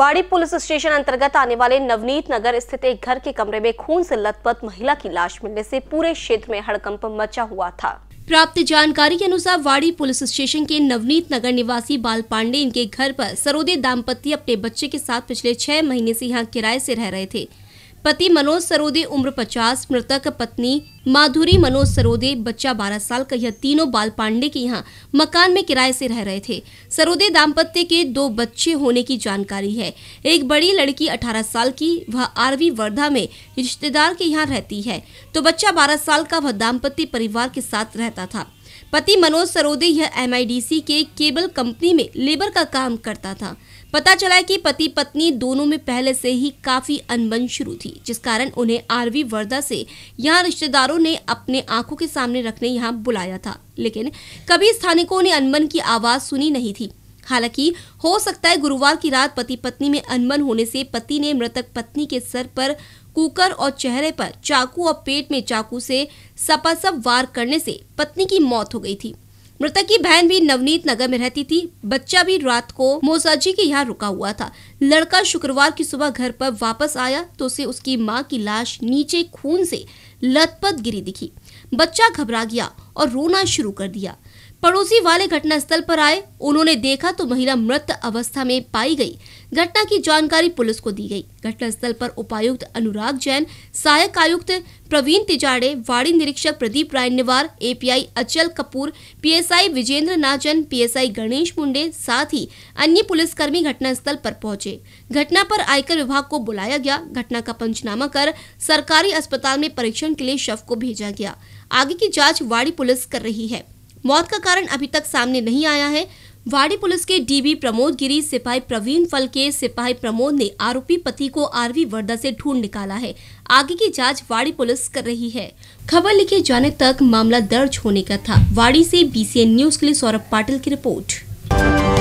वाड़ी police station अंतर्गत आने वाले नवनीत नगर स्थित एक घर के कमरे में खून से लथपथ महिला की लाश मिलने से पूरे क्षेत्र में हड़कंप मचा हुआ था प्राप्त जानकारी के अनुसार वाड़ी पुलिस स्टेशन के नवनीत नगर निवासी बाल पांडे इनके घर पर सरोदे दाम्पत्य अपने बच्चे के साथ पिछले छह महीने से यहाँ किराए से रह रहे थे पति मनोज सरोदे उम्र 50 मृतक पत्नी माधुरी मनोज सरोदे बच्चा 12 साल का यह तीनों बाल पांडे के यहाँ मकान में किराए से रह रहे थे सरोदे दाम्पत्य के दो बच्चे होने की जानकारी है एक बड़ी लड़की 18 साल की वह आरवी वर्धा में रिश्तेदार के यहाँ रहती है तो बच्चा 12 साल का वह दाम्पत्य परिवार के साथ रहता था पति मनोज सरोदे यह एम के केबल कंपनी में लेबर का काम करता था पता चला कि पति पत्नी दोनों में पहले से ही काफी अनबन शुरू थी जिस कारण उन्हें आरवी वर्धा से यहाँ रिश्तेदारों ने अपने आंखों के सामने रखने यहाँ बुलाया था लेकिन कभी स्थानिकों ने अनबन की आवाज सुनी नहीं थी हालांकि हो सकता है गुरुवार की रात पति पत्नी में अनबन होने से पति ने मृतक पत्नी के सर पर कुकर और चेहरे पर चाकू और पेट में चाकू से सपासप वार करने से पत्नी की मौत हो गई थी मृतक की बहन भी नवनीत नगर में रहती थी बच्चा भी रात को मोसाजी के यहाँ रुका हुआ था लड़का शुक्रवार की सुबह घर पर वापस आया तो उसे उसकी माँ की लाश नीचे खून से लतपथ गिरी दिखी बच्चा घबरा गया और रोना शुरू कर दिया पड़ोसी वाले घटनास्थल पर आए उन्होंने देखा तो महिला मृत अवस्था में पाई गई घटना की जानकारी पुलिस को दी गई घटनास्थल पर उपायुक्त अनुराग जैन सहायक आयुक्त प्रवीण तिजाड़े वाड़ी निरीक्षक प्रदीप राय निवार API Achal Kapoor PSI Vijendra Nachan PSI Ganesh Munde साथ ही अन्य पुलिसकर्मी घटनास्थल पर पहुंचे घटना पर आयकर विभाग को बुलाया गया घटना का पंचनामा कर सरकारी अस्पताल में परीक्षण के लिए शव को भेजा गया आगे की जाँच वाड़ी पुलिस कर रही है मौत का कारण अभी तक सामने नहीं आया है वाड़ी पुलिस के डीबी प्रमोद गिरी सिपाही प्रवीण फल के सिपाही प्रमोद ने आरोपी पति को आरवी वर्धा से ढूंढ निकाला है आगे की जांच वाड़ी पुलिस कर रही है खबर लिखे जाने तक मामला दर्ज होने का था वाड़ी से बीसीएन न्यूज के लिए सौरभ पाटिल की रिपोर्ट